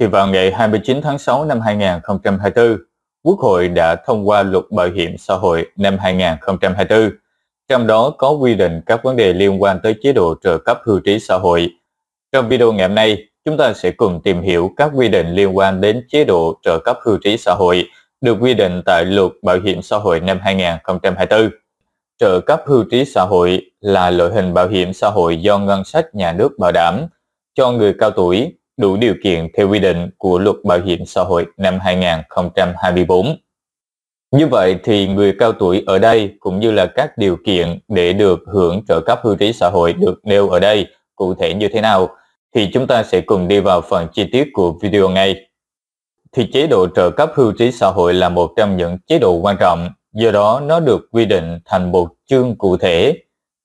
thì vào ngày 29 tháng 6 năm 2024, Quốc hội đã thông qua luật bảo hiểm xã hội năm 2024, trong đó có quy định các vấn đề liên quan tới chế độ trợ cấp hưu trí xã hội. Trong video ngày hôm nay, chúng ta sẽ cùng tìm hiểu các quy định liên quan đến chế độ trợ cấp hưu trí xã hội được quy định tại luật bảo hiểm xã hội năm 2024. Trợ cấp hưu trí xã hội là loại hình bảo hiểm xã hội do ngân sách nhà nước bảo đảm cho người cao tuổi, đủ điều kiện theo quy định của luật bảo hiểm xã hội năm 2024. Như vậy thì người cao tuổi ở đây cũng như là các điều kiện để được hưởng trợ cấp hưu trí xã hội được nêu ở đây cụ thể như thế nào thì chúng ta sẽ cùng đi vào phần chi tiết của video ngay. Thì chế độ trợ cấp hưu trí xã hội là một trong những chế độ quan trọng, do đó nó được quy định thành một chương cụ thể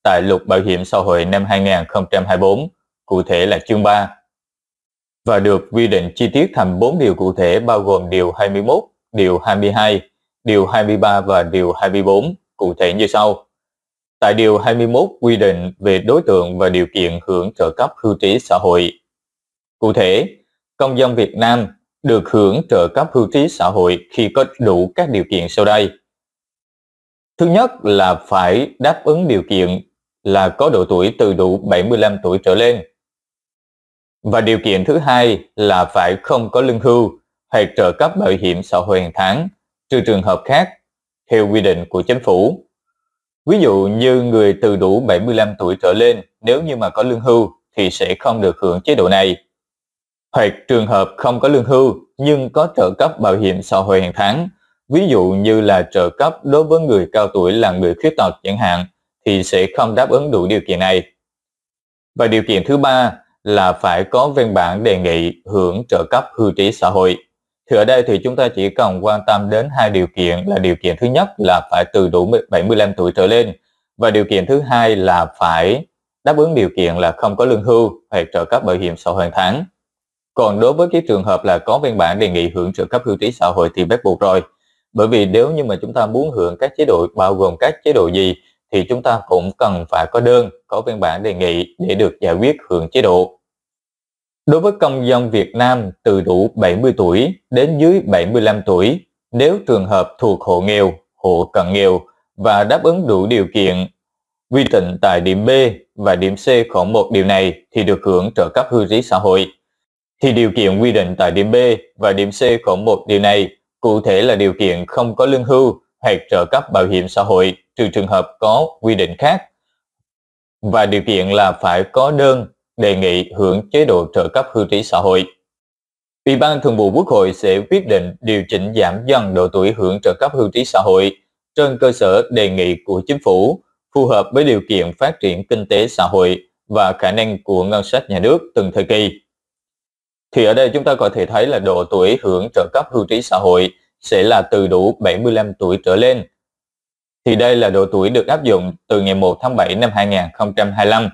tại luật bảo hiểm xã hội năm 2024, cụ thể là chương 3 và được quy định chi tiết thành 4 điều cụ thể bao gồm điều 21, điều 22, điều 23 và điều 24, cụ thể như sau. Tại điều 21 quy định về đối tượng và điều kiện hưởng trợ cấp hưu trí xã hội. Cụ thể, công dân Việt Nam được hưởng trợ cấp hưu trí xã hội khi có đủ các điều kiện sau đây. Thứ nhất là phải đáp ứng điều kiện là có độ tuổi từ đủ 75 tuổi trở lên. Và điều kiện thứ hai là phải không có lương hưu hoặc trợ cấp bảo hiểm xã hội hàng tháng, trừ trường hợp khác, theo quy định của chính phủ. Ví dụ như người từ đủ 75 tuổi trở lên nếu như mà có lương hưu thì sẽ không được hưởng chế độ này. Hoặc trường hợp không có lương hưu nhưng có trợ cấp bảo hiểm xã hội hàng tháng, ví dụ như là trợ cấp đối với người cao tuổi là người khuyết tật chẳng hạn, thì sẽ không đáp ứng đủ điều kiện này. Và điều kiện thứ ba là phải có văn bản đề nghị hưởng trợ cấp hưu trí xã hội. Thì ở đây thì chúng ta chỉ cần quan tâm đến hai điều kiện là điều kiện thứ nhất là phải từ đủ 75 tuổi trở lên và điều kiện thứ hai là phải đáp ứng điều kiện là không có lương hưu hoặc trợ cấp bảo hiểm xã hội hàng tháng. Còn đối với cái trường hợp là có văn bản đề nghị hưởng trợ cấp hưu trí xã hội thì bắt buộc rồi. Bởi vì nếu như mà chúng ta muốn hưởng các chế độ bao gồm các chế độ gì thì chúng ta cũng cần phải có đơn, có văn bản đề nghị để được giải quyết hưởng chế độ. Đối với công dân Việt Nam từ đủ 70 tuổi đến dưới 75 tuổi, nếu trường hợp thuộc hộ nghèo, hộ cận nghèo và đáp ứng đủ điều kiện quy định tại điểm B và điểm C khoảng một điều này thì được hưởng trợ cấp hưu trí xã hội. Thì điều kiện quy định tại điểm B và điểm C khoảng một điều này cụ thể là điều kiện không có lương hưu hoặc trợ cấp bảo hiểm xã hội trừ trường hợp có quy định khác và điều kiện là phải có đơn đề nghị hưởng chế độ trợ cấp hưu trí xã hội. Ủy ban Thường vụ Quốc hội sẽ quyết định điều chỉnh giảm dần độ tuổi hưởng trợ cấp hưu trí xã hội trên cơ sở đề nghị của chính phủ, phù hợp với điều kiện phát triển kinh tế xã hội và khả năng của ngân sách nhà nước từng thời kỳ. Thì ở đây chúng ta có thể thấy là độ tuổi hưởng trợ cấp hưu trí xã hội sẽ là từ đủ 75 tuổi trở lên. Thì đây là độ tuổi được áp dụng từ ngày 1 tháng 7 năm 2025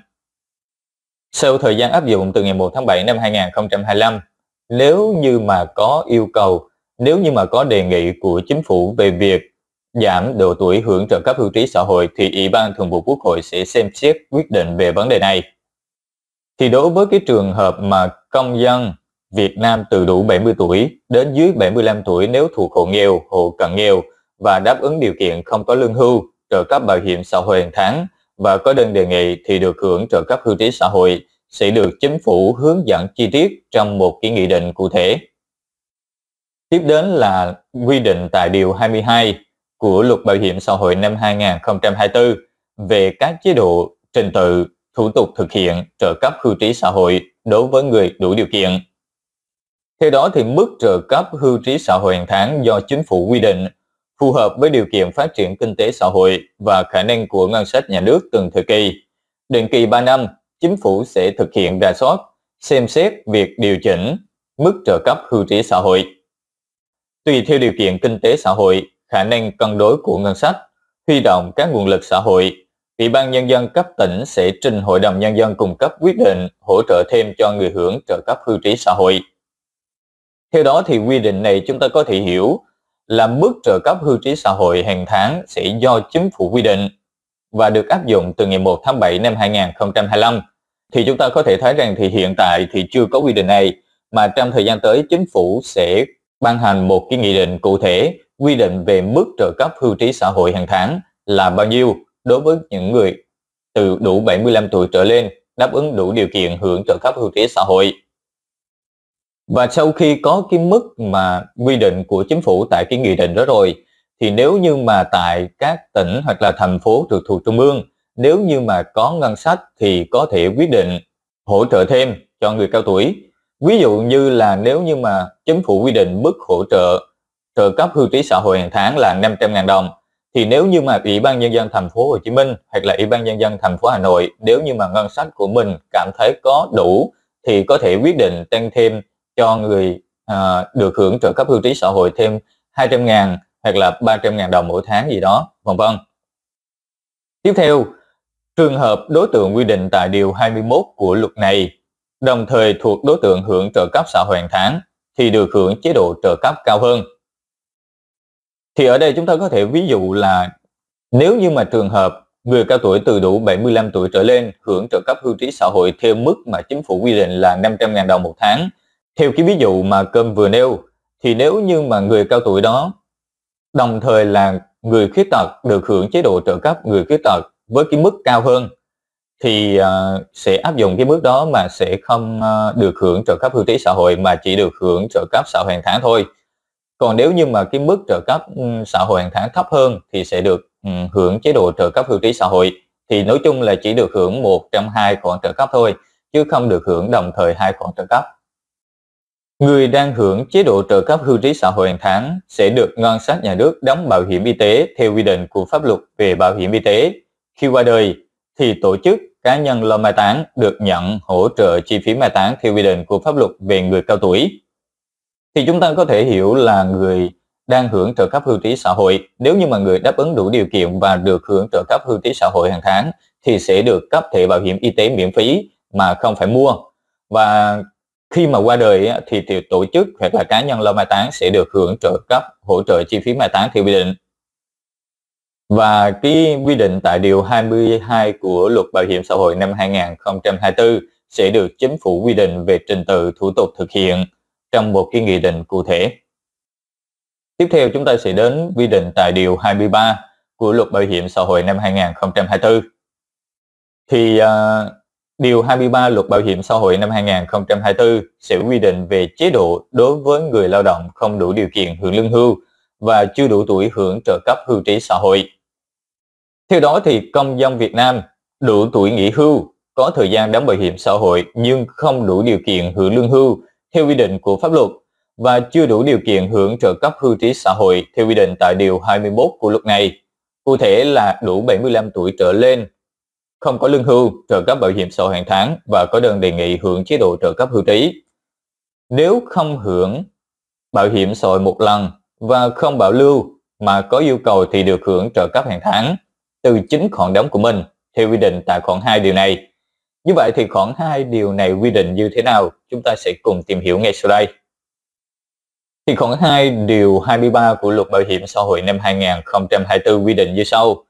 sau thời gian áp dụng từ ngày 1 tháng 7 năm 2025, nếu như mà có yêu cầu, nếu như mà có đề nghị của chính phủ về việc giảm độ tuổi hưởng trợ cấp hưu trí xã hội thì Ủy ban Thường vụ Quốc hội sẽ xem xét quyết định về vấn đề này. Thì đối với cái trường hợp mà công dân Việt Nam từ đủ 70 tuổi đến dưới 75 tuổi nếu thuộc hộ nghèo, hộ cận nghèo và đáp ứng điều kiện không có lương hưu, trợ cấp bảo hiểm xã hội hàng tháng và có đơn đề nghị thì được hưởng trợ cấp hưu trí xã hội sẽ được chính phủ hướng dẫn chi tiết trong một cái nghị định cụ thể. Tiếp đến là quy định tại Điều 22 của Luật Bảo hiểm xã hội năm 2024 về các chế độ, trình tự, thủ tục thực hiện trợ cấp hưu trí xã hội đối với người đủ điều kiện. Theo đó thì mức trợ cấp hưu trí xã hội hàng tháng do chính phủ quy định phù hợp với điều kiện phát triển kinh tế xã hội và khả năng của ngân sách nhà nước từng thời kỳ. Định kỳ 3 năm, chính phủ sẽ thực hiện rà soát, xem xét việc điều chỉnh mức trợ cấp hưu trí xã hội. Tùy theo điều kiện kinh tế xã hội, khả năng cân đối của ngân sách, huy động các nguồn lực xã hội, Ủy ban Nhân dân cấp tỉnh sẽ trình Hội đồng Nhân dân cung cấp quyết định hỗ trợ thêm cho người hưởng trợ cấp hưu trí xã hội. Theo đó thì quy định này chúng ta có thể hiểu là mức trợ cấp hưu trí xã hội hàng tháng sẽ do chính phủ quy định và được áp dụng từ ngày 1 tháng 7 năm 2025 thì chúng ta có thể thấy rằng thì hiện tại thì chưa có quy định này mà trong thời gian tới chính phủ sẽ ban hành một cái nghị định cụ thể quy định về mức trợ cấp hưu trí xã hội hàng tháng là bao nhiêu đối với những người từ đủ 75 tuổi trở lên đáp ứng đủ điều kiện hưởng trợ cấp hưu trí xã hội. Và sau khi có cái mức mà quy định của chính phủ tại cái nghị định đó rồi thì nếu như mà tại các tỉnh hoặc là thành phố trực thuộc trung ương nếu như mà có ngân sách thì có thể quyết định hỗ trợ thêm cho người cao tuổi. Ví dụ như là nếu như mà chính phủ quy định mức hỗ trợ trợ cấp hưu trí xã hội hàng tháng là 500.000 đồng thì nếu như mà Ủy ban nhân dân thành phố Hồ Chí Minh hoặc là Ủy ban nhân dân thành phố Hà Nội nếu như mà ngân sách của mình cảm thấy có đủ thì có thể quyết định tăng thêm cho người à, được hưởng trợ cấp hưu trí xã hội thêm 200 ngàn hoặc là 300 ngàn đồng mỗi tháng gì đó, vân vân. Tiếp theo, trường hợp đối tượng quy định tại Điều 21 của luật này đồng thời thuộc đối tượng hưởng trợ cấp xã hội hàng tháng thì được hưởng chế độ trợ cấp cao hơn. Thì ở đây chúng ta có thể ví dụ là nếu như mà trường hợp người cao tuổi từ đủ 75 tuổi trở lên hưởng trợ cấp hưu trí xã hội theo mức mà chính phủ quy định là 500.000 đồng một tháng theo cái ví dụ mà Cơm vừa nêu, thì nếu như mà người cao tuổi đó đồng thời là người khuyết tật được hưởng chế độ trợ cấp người khuyết tật với cái mức cao hơn thì uh, sẽ áp dụng cái mức đó mà sẽ không uh, được hưởng trợ cấp hưu trí xã hội mà chỉ được hưởng trợ cấp xã hội hàng tháng thôi. Còn nếu như mà cái mức trợ cấp um, xã hội hàng tháng thấp hơn thì sẽ được um, hưởng chế độ trợ cấp hưu trí xã hội. Thì nói chung là chỉ được hưởng một trong hai khoản trợ cấp thôi chứ không được hưởng đồng thời hai khoản trợ cấp. Người đang hưởng chế độ trợ cấp hưu trí xã hội hàng tháng sẽ được ngân sách nhà nước đóng bảo hiểm y tế theo quy định của pháp luật về bảo hiểm y tế. Khi qua đời, thì tổ chức cá nhân lo mai táng được nhận hỗ trợ chi phí mai táng theo quy định của pháp luật về người cao tuổi. Thì chúng ta có thể hiểu là người đang hưởng trợ cấp hưu trí xã hội, nếu như mà người đáp ứng đủ điều kiện và được hưởng trợ cấp hưu trí xã hội hàng tháng thì sẽ được cấp thẻ bảo hiểm y tế miễn phí mà không phải mua. Và khi mà qua đời thì tổ chức hoặc là cá nhân lo mai táng sẽ được hưởng trợ cấp hỗ trợ chi phí mai táng theo quy định và cái quy định tại điều 22 của luật bảo hiểm xã hội năm 2024 sẽ được chính phủ quy định về trình tự thủ tục thực hiện trong một cái nghị định cụ thể. Tiếp theo chúng ta sẽ đến quy định tại điều 23 của luật bảo hiểm xã hội năm 2024. Thì uh, Điều 23 Luật Bảo hiểm xã hội năm 2024 sẽ quy định về chế độ đối với người lao động không đủ điều kiện hưởng lương hưu và chưa đủ tuổi hưởng trợ cấp hưu trí xã hội. Theo đó thì công dân Việt Nam đủ tuổi nghỉ hưu có thời gian đóng bảo hiểm xã hội nhưng không đủ điều kiện hưởng lương hưu theo quy định của pháp luật và chưa đủ điều kiện hưởng trợ cấp hưu trí xã hội theo quy định tại Điều 21 của luật này, cụ thể là đủ 75 tuổi trở lên không có lương hưu, trợ cấp bảo hiểm xã hội hàng tháng và có đơn đề nghị hưởng chế độ trợ cấp hưu trí. Nếu không hưởng bảo hiểm xã hội một lần và không bảo lưu mà có yêu cầu thì được hưởng trợ cấp hàng tháng từ chính khoản đóng của mình theo quy định tại khoản 2 điều này. Như vậy thì khoản 2 điều này quy định như thế nào? Chúng ta sẽ cùng tìm hiểu ngay sau đây. Thì khoản 2 điều 23 của luật bảo hiểm xã hội năm 2024 quy định như sau.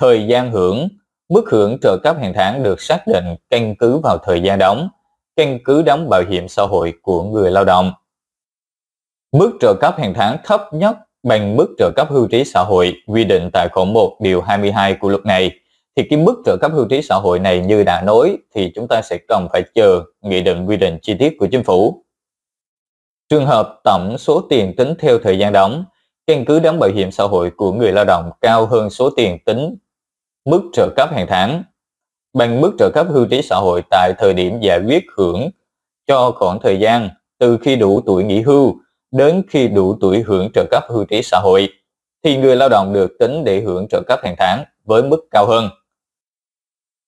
Thời gian hưởng Mức hưởng trợ cấp hàng tháng được xác định căn cứ vào thời gian đóng, căn cứ đóng bảo hiểm xã hội của người lao động. Mức trợ cấp hàng tháng thấp nhất bằng mức trợ cấp hưu trí xã hội quy định tại khoản 1 điều 22 của luật này thì cái mức trợ cấp hưu trí xã hội này như đã nói thì chúng ta sẽ cần phải chờ nghị định quy định chi tiết của chính phủ. Trường hợp tổng số tiền tính theo thời gian đóng, căn cứ đóng bảo hiểm xã hội của người lao động cao hơn số tiền tính mức trợ cấp hàng tháng bằng mức trợ cấp hưu trí xã hội tại thời điểm giải quyết hưởng cho khoảng thời gian từ khi đủ tuổi nghỉ hưu đến khi đủ tuổi hưởng trợ cấp hưu trí xã hội thì người lao động được tính để hưởng trợ cấp hàng tháng với mức cao hơn.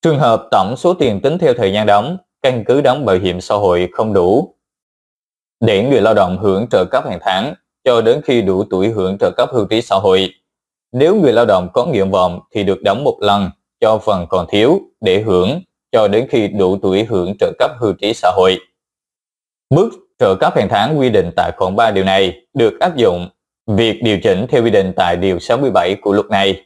Trường hợp tổng số tiền tính theo thời gian đóng, căn cứ đóng bảo hiểm xã hội không đủ. Để người lao động hưởng trợ cấp hàng tháng cho đến khi đủ tuổi hưởng trợ cấp hưu trí xã hội nếu người lao động có nguyện vọng thì được đóng một lần cho phần còn thiếu để hưởng cho đến khi đủ tuổi hưởng trợ cấp hưu trí xã hội. Mức trợ cấp hàng tháng quy định tại khoản 3 điều này được áp dụng việc điều chỉnh theo quy định tại điều 67 của luật này.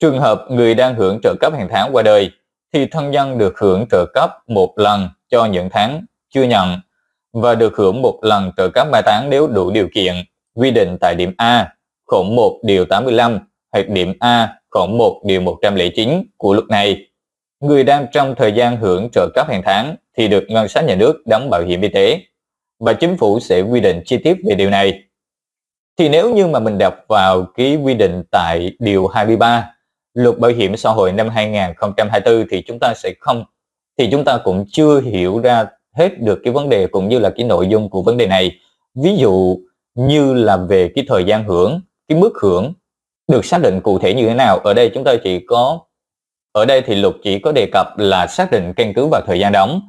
Trường hợp người đang hưởng trợ cấp hàng tháng qua đời thì thân nhân được hưởng trợ cấp một lần cho những tháng chưa nhận và được hưởng một lần trợ cấp mai táng nếu đủ điều kiện quy định tại điểm A khổ 1 điều 85 hoặc điểm A khổ 1 điều 109 của luật này. Người đang trong thời gian hưởng trợ cấp hàng tháng thì được ngân sách nhà nước đóng bảo hiểm y tế và chính phủ sẽ quy định chi tiết về điều này. Thì nếu như mà mình đọc vào cái quy định tại điều 23 luật bảo hiểm xã hội năm 2024 thì chúng ta sẽ không thì chúng ta cũng chưa hiểu ra hết được cái vấn đề cũng như là cái nội dung của vấn đề này. Ví dụ như là về cái thời gian hưởng cái mức hưởng được xác định cụ thể như thế nào ở đây chúng ta chỉ có ở đây thì luật chỉ có đề cập là xác định căn cứ vào thời gian đóng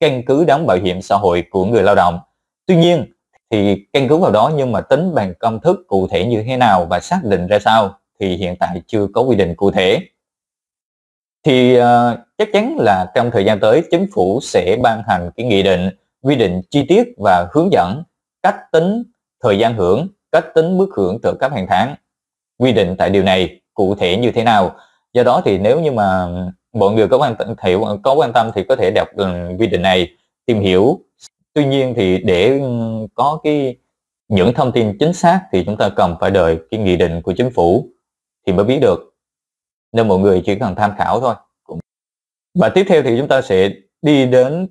căn cứ đóng bảo hiểm xã hội của người lao động tuy nhiên thì căn cứ vào đó nhưng mà tính bằng công thức cụ thể như thế nào và xác định ra sao thì hiện tại chưa có quy định cụ thể thì uh, chắc chắn là trong thời gian tới chính phủ sẽ ban hành cái nghị định quy định chi tiết và hướng dẫn cách tính thời gian hưởng cách tính mức hưởng trợ cấp hàng tháng quy định tại điều này cụ thể như thế nào do đó thì nếu như mà mọi người có quan tâm hiểu có quan tâm thì có thể đọc ừ, quy định này tìm hiểu tuy nhiên thì để ừ, có cái những thông tin chính xác thì chúng ta cần phải đợi cái nghị định của chính phủ thì mới biết được nên mọi người chỉ cần tham khảo thôi và tiếp theo thì chúng ta sẽ đi đến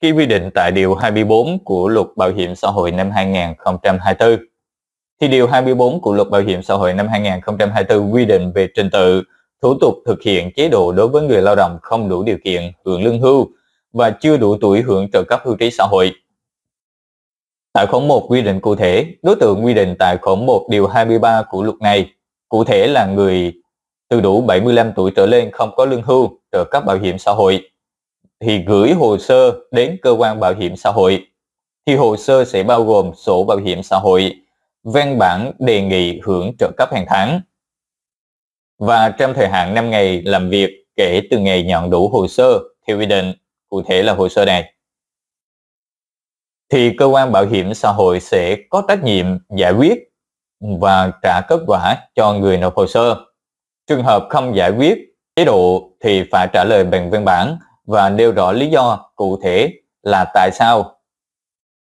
cái quy định tại điều 24 của luật bảo hiểm xã hội năm 2024 thì Điều 24 của Luật Bảo hiểm xã hội năm 2024 quy định về trình tự, thủ tục thực hiện chế độ đối với người lao động không đủ điều kiện hưởng lương hưu và chưa đủ tuổi hưởng trợ cấp hưu trí xã hội. Tại khoản 1 quy định cụ thể, đối tượng quy định tại khoản 1 điều 23 của luật này, cụ thể là người từ đủ 75 tuổi trở lên không có lương hưu, trợ cấp bảo hiểm xã hội, thì gửi hồ sơ đến cơ quan bảo hiểm xã hội. Thì hồ sơ sẽ bao gồm sổ bảo hiểm xã hội, văn bản đề nghị hưởng trợ cấp hàng tháng và trong thời hạn 5 ngày làm việc kể từ ngày nhận đủ hồ sơ theo quy định, cụ thể là hồ sơ này, thì cơ quan bảo hiểm xã hội sẽ có trách nhiệm giải quyết và trả kết quả cho người nộp hồ sơ. Trường hợp không giải quyết chế độ thì phải trả lời bằng văn bản và nêu rõ lý do cụ thể là tại sao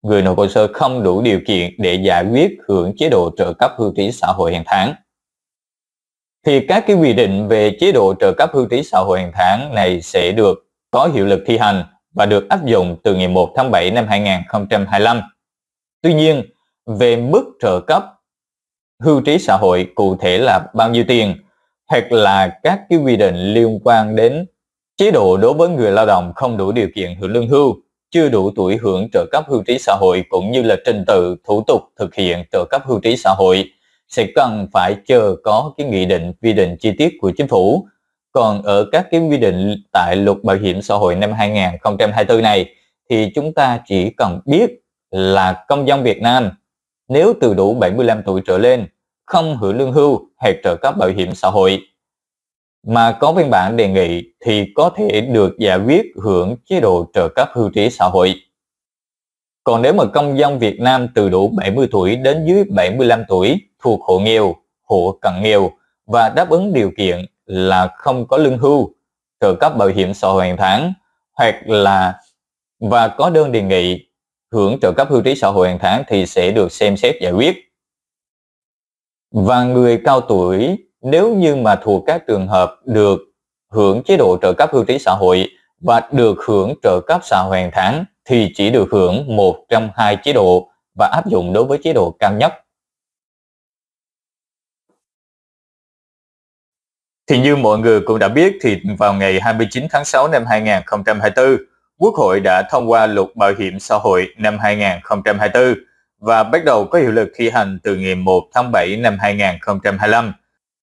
người nộp hồ sơ không đủ điều kiện để giải quyết hưởng chế độ trợ cấp hưu trí xã hội hàng tháng. Thì các cái quy định về chế độ trợ cấp hưu trí xã hội hàng tháng này sẽ được có hiệu lực thi hành và được áp dụng từ ngày 1 tháng 7 năm 2025. Tuy nhiên, về mức trợ cấp hưu trí xã hội cụ thể là bao nhiêu tiền hoặc là các cái quy định liên quan đến chế độ đối với người lao động không đủ điều kiện hưởng lương hưu chưa đủ tuổi hưởng trợ cấp hưu trí xã hội cũng như là trình tự, thủ tục thực hiện trợ cấp hưu trí xã hội sẽ cần phải chờ có cái nghị định quy định chi tiết của chính phủ. Còn ở các cái quy định tại luật bảo hiểm xã hội năm 2024 này thì chúng ta chỉ cần biết là công dân Việt Nam nếu từ đủ 75 tuổi trở lên không hưởng lương hưu hoặc trợ cấp bảo hiểm xã hội mà có văn bản đề nghị thì có thể được giải quyết hưởng chế độ trợ cấp hưu trí xã hội. Còn nếu mà công dân Việt Nam từ đủ 70 tuổi đến dưới 75 tuổi thuộc hộ nghèo, hộ cận nghèo và đáp ứng điều kiện là không có lương hưu, trợ cấp bảo hiểm xã hội hàng tháng hoặc là và có đơn đề nghị hưởng trợ cấp hưu trí xã hội hàng tháng thì sẽ được xem xét giải quyết. Và người cao tuổi nếu như mà thuộc các trường hợp được hưởng chế độ trợ cấp hưu trí xã hội và được hưởng trợ cấp xã hội hàng tháng thì chỉ được hưởng một trong hai chế độ và áp dụng đối với chế độ cao nhất. Thì như mọi người cũng đã biết thì vào ngày 29 tháng 6 năm 2024, Quốc hội đã thông qua luật bảo hiểm xã hội năm 2024 và bắt đầu có hiệu lực thi hành từ ngày 1 tháng 7 năm 2025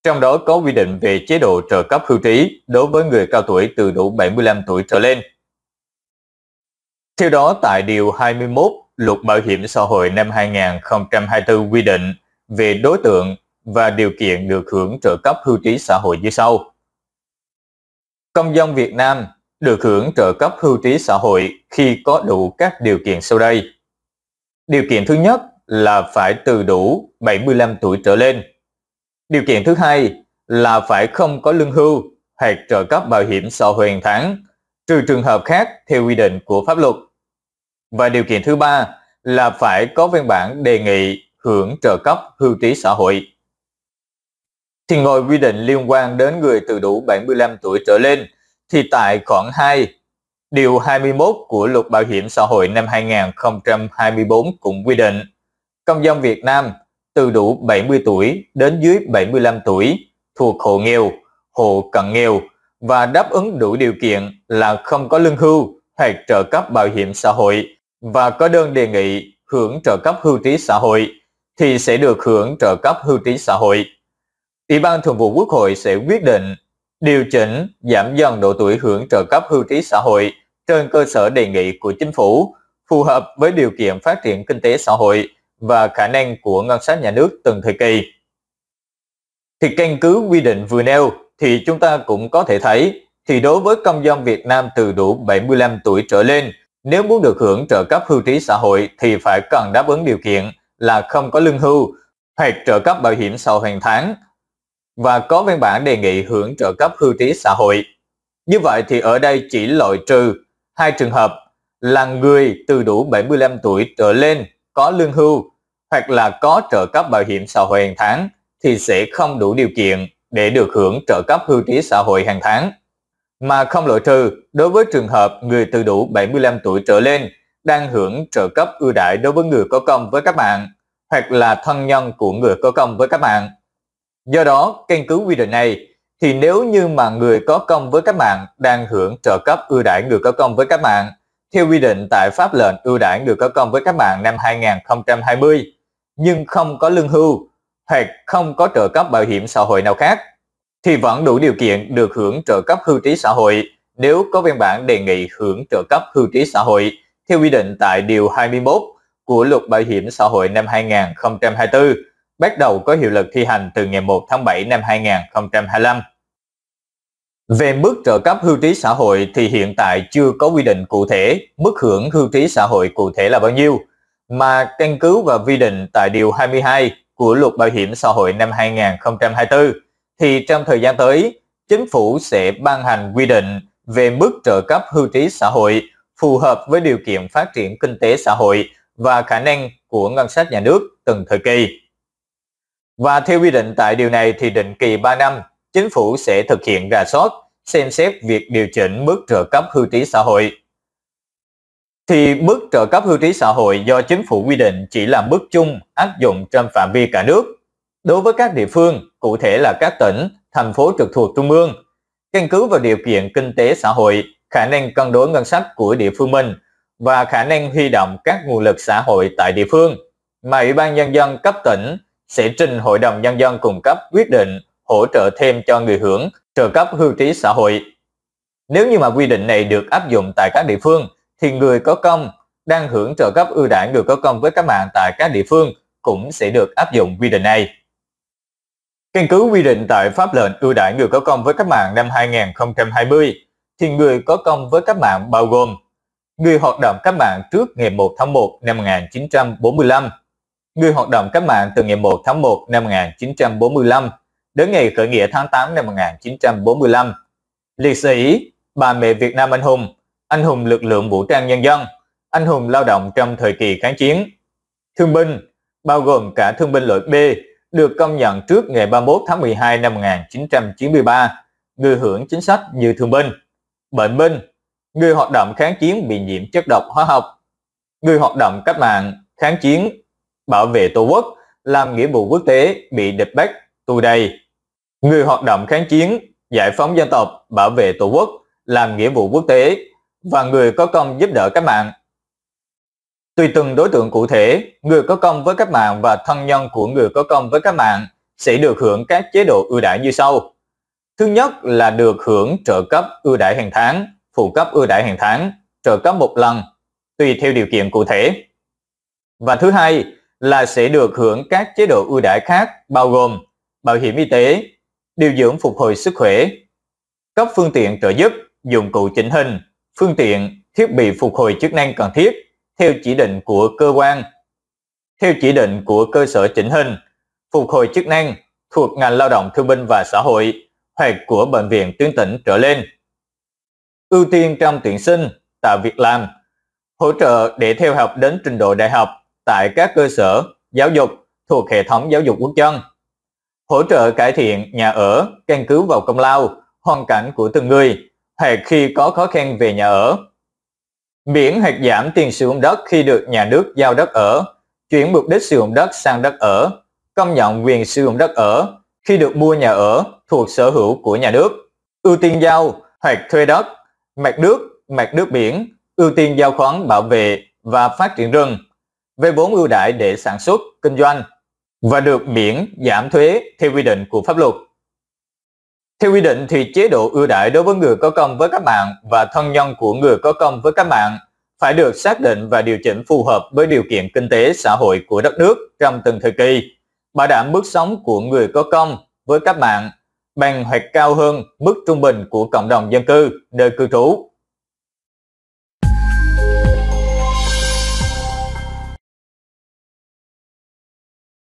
trong đó có quy định về chế độ trợ cấp hưu trí đối với người cao tuổi từ đủ 75 tuổi trở lên. Theo đó, tại Điều 21 Luật Bảo hiểm xã hội năm 2024 quy định về đối tượng và điều kiện được hưởng trợ cấp hưu trí xã hội như sau. Công dân Việt Nam được hưởng trợ cấp hưu trí xã hội khi có đủ các điều kiện sau đây. Điều kiện thứ nhất là phải từ đủ 75 tuổi trở lên. Điều kiện thứ hai là phải không có lương hưu hoặc trợ cấp bảo hiểm xã hội hàng tháng, trừ trường hợp khác theo quy định của pháp luật. Và điều kiện thứ ba là phải có văn bản đề nghị hưởng trợ cấp hưu trí xã hội. Thì ngồi quy định liên quan đến người từ đủ 75 tuổi trở lên thì tại khoản 2, điều 21 của luật bảo hiểm xã hội năm 2024 cũng quy định công dân Việt Nam từ đủ 70 tuổi đến dưới 75 tuổi, thuộc hộ nghèo, hộ cận nghèo và đáp ứng đủ điều kiện là không có lương hưu hoặc trợ cấp bảo hiểm xã hội và có đơn đề nghị hưởng trợ cấp hưu trí xã hội thì sẽ được hưởng trợ cấp hưu trí xã hội. Ủy ban Thường vụ Quốc hội sẽ quyết định điều chỉnh giảm dần độ tuổi hưởng trợ cấp hưu trí xã hội trên cơ sở đề nghị của chính phủ phù hợp với điều kiện phát triển kinh tế xã hội và khả năng của ngân sách nhà nước từng thời kỳ. Thì căn cứ quy định vừa nêu thì chúng ta cũng có thể thấy thì đối với công dân Việt Nam từ đủ 75 tuổi trở lên, nếu muốn được hưởng trợ cấp hưu trí xã hội thì phải cần đáp ứng điều kiện là không có lương hưu hoặc trợ cấp bảo hiểm sau hàng tháng và có văn bản đề nghị hưởng trợ cấp hưu trí xã hội. Như vậy thì ở đây chỉ loại trừ hai trường hợp là người từ đủ 75 tuổi trở lên có lương hưu hoặc là có trợ cấp bảo hiểm xã hội hàng tháng thì sẽ không đủ điều kiện để được hưởng trợ cấp hưu trí xã hội hàng tháng. Mà không loại trừ đối với trường hợp người từ đủ 75 tuổi trở lên đang hưởng trợ cấp ưu đãi đối với người có công với các bạn hoặc là thân nhân của người có công với các bạn. Do đó, căn cứ quy định này thì nếu như mà người có công với các bạn đang hưởng trợ cấp ưu đãi người có công với các bạn theo quy định tại pháp lệnh ưu đãi người có công với các bạn năm 2020 nhưng không có lương hưu hoặc không có trợ cấp bảo hiểm xã hội nào khác, thì vẫn đủ điều kiện được hưởng trợ cấp hưu trí xã hội nếu có văn bản đề nghị hưởng trợ cấp hưu trí xã hội theo quy định tại Điều 21 của Luật Bảo hiểm xã hội năm 2024, bắt đầu có hiệu lực thi hành từ ngày 1 tháng 7 năm 2025. Về mức trợ cấp hưu trí xã hội thì hiện tại chưa có quy định cụ thể mức hưởng hưu trí xã hội cụ thể là bao nhiêu, mà căn cứ và quy định tại Điều 22 của Luật Bảo hiểm xã hội năm 2024, thì trong thời gian tới, Chính phủ sẽ ban hành quy định về mức trợ cấp hưu trí xã hội phù hợp với điều kiện phát triển kinh tế xã hội và khả năng của ngân sách nhà nước từng thời kỳ. Và theo quy định tại điều này thì định kỳ 3 năm, chính phủ sẽ thực hiện rà soát, xem xét việc điều chỉnh mức trợ cấp hưu trí xã hội thì mức trợ cấp hưu trí xã hội do chính phủ quy định chỉ là mức chung áp dụng trong phạm vi cả nước. Đối với các địa phương, cụ thể là các tỉnh, thành phố trực thuộc trung ương, căn cứ vào điều kiện kinh tế xã hội, khả năng cân đối ngân sách của địa phương mình và khả năng huy động các nguồn lực xã hội tại địa phương, mà Ủy ban Nhân dân cấp tỉnh sẽ trình Hội đồng Nhân dân cung cấp quyết định hỗ trợ thêm cho người hưởng trợ cấp hưu trí xã hội. Nếu như mà quy định này được áp dụng tại các địa phương, thì người có công đang hưởng trợ cấp ưu đãi người có công với các mạng tại các địa phương cũng sẽ được áp dụng quy định này. Căn cứ quy định tại pháp lệnh ưu đãi người có công với cách mạng năm 2020, thì người có công với cách mạng bao gồm người hoạt động cách mạng trước ngày 1 tháng 1 năm 1945, người hoạt động cách mạng từ ngày 1 tháng 1 năm 1945 đến ngày khởi nghĩa tháng 8 năm 1945, liệt sĩ, bà mẹ Việt Nam anh hùng, anh hùng lực lượng vũ trang nhân dân, anh hùng lao động trong thời kỳ kháng chiến. Thương binh, bao gồm cả thương binh loại B, được công nhận trước ngày 31 tháng 12 năm 1993, người hưởng chính sách như thương binh, bệnh binh, người hoạt động kháng chiến bị nhiễm chất độc hóa học, người hoạt động cách mạng, kháng chiến, bảo vệ Tổ quốc, làm nghĩa vụ quốc tế bị địch bắt, tù đầy, người hoạt động kháng chiến, giải phóng dân tộc, bảo vệ Tổ quốc, làm nghĩa vụ quốc tế và người có công giúp đỡ cách mạng. Tùy từng đối tượng cụ thể, người có công với cách mạng và thân nhân của người có công với cách mạng sẽ được hưởng các chế độ ưu đãi như sau. Thứ nhất là được hưởng trợ cấp ưu đãi hàng tháng, phụ cấp ưu đãi hàng tháng, trợ cấp một lần, tùy theo điều kiện cụ thể. Và thứ hai là sẽ được hưởng các chế độ ưu đãi khác bao gồm bảo hiểm y tế, điều dưỡng phục hồi sức khỏe, cấp phương tiện trợ giúp, dụng cụ chỉnh hình, phương tiện, thiết bị phục hồi chức năng cần thiết theo chỉ định của cơ quan, theo chỉ định của cơ sở chỉnh hình, phục hồi chức năng thuộc ngành lao động thương binh và xã hội hoặc của bệnh viện tuyến tỉnh trở lên. Ưu tiên trong tuyển sinh, tạo việc làm, hỗ trợ để theo học đến trình độ đại học tại các cơ sở giáo dục thuộc hệ thống giáo dục quốc dân, hỗ trợ cải thiện nhà ở căn cứ vào công lao, hoàn cảnh của từng người hay khi có khó khăn về nhà ở. Miễn hoặc giảm tiền sử dụng đất khi được nhà nước giao đất ở, chuyển mục đích sử dụng đất sang đất ở, công nhận quyền sử dụng đất ở khi được mua nhà ở thuộc sở hữu của nhà nước, ưu tiên giao hoặc thuê đất, mặt nước, mặt nước biển, ưu tiên giao khoán bảo vệ và phát triển rừng, về vốn ưu đại để sản xuất, kinh doanh và được miễn giảm thuế theo quy định của pháp luật. Theo quy định thì chế độ ưu đãi đối với người có công với các bạn và thân nhân của người có công với các bạn phải được xác định và điều chỉnh phù hợp với điều kiện kinh tế xã hội của đất nước trong từng thời kỳ, bảo đảm mức sống của người có công với các bạn bằng hoặc cao hơn mức trung bình của cộng đồng dân cư nơi cư trú